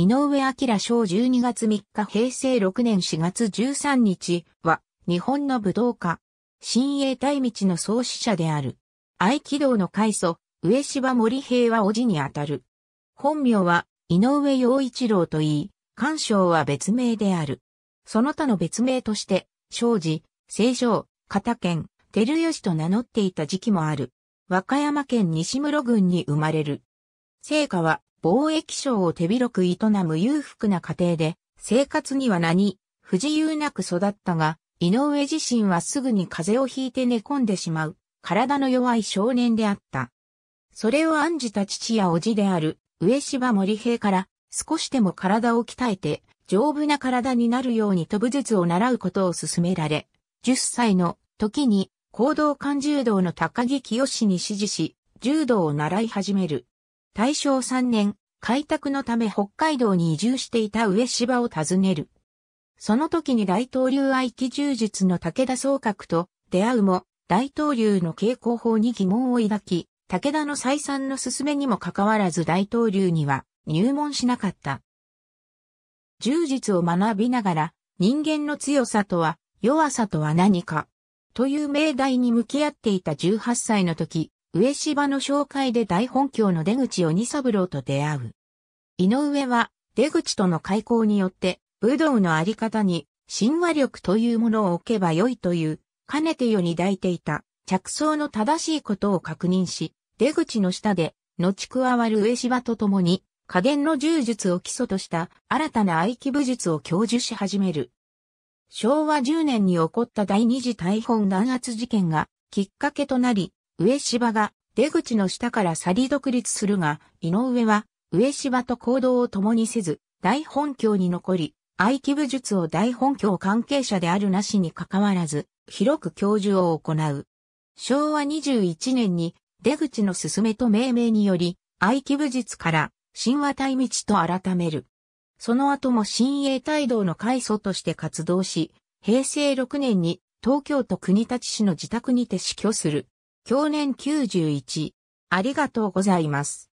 井上明賞12月3日平成6年4月13日は日本の武道家、新鋭大道の創始者である。合気道の開祖、上芝森平は叔父にあたる。本名は井上陽一郎といい、官章は別名である。その他の別名として、庄司、清少、片県、照吉と名乗っていた時期もある。和歌山県西室郡に生まれる。聖火は貿易商を手広く営む裕福な家庭で、生活には何、不自由なく育ったが、井上自身はすぐに風邪をひいて寝込んでしまう、体の弱い少年であった。それを案じた父や叔父である、上芝森平から、少しでも体を鍛えて、丈夫な体になるように飛ぶ術を習うことを勧められ、10歳の時に、行動感柔道の高木清に指示し、柔道を習い始める。大正3年、開拓のため北海道に移住していた上芝を訪ねる。その時に大統領愛機柔術の武田総閣と出会うも、大統領の傾向法に疑問を抱き、武田の再三の勧めにもかかわらず大統領には入門しなかった。柔術を学びながら、人間の強さとは、弱さとは何か、という命題に向き合っていた18歳の時、上芝の紹介で大本教の出口を二三郎と出会う。井上は出口との開口によって武道のあり方に神話力というものを置けばよいという、かねてよに抱いていた着想の正しいことを確認し、出口の下で、後加わる上芝と共に、加減の柔術を基礎とした新たな合気武術を教授し始める。昭和10年に起こった第二次大本弾圧事件がきっかけとなり、上芝が出口の下から去り独立するが、井上は上芝と行動を共にせず、大本教に残り、愛機武術を大本教関係者であるなしに関わらず、広く教授を行う。昭和21年に出口の勧めと命名により、愛機武術から神話対道と改める。その後も新鋭大道の開祖として活動し、平成6年に東京都国立市の自宅にて死去する。去年91。ありがとうございます。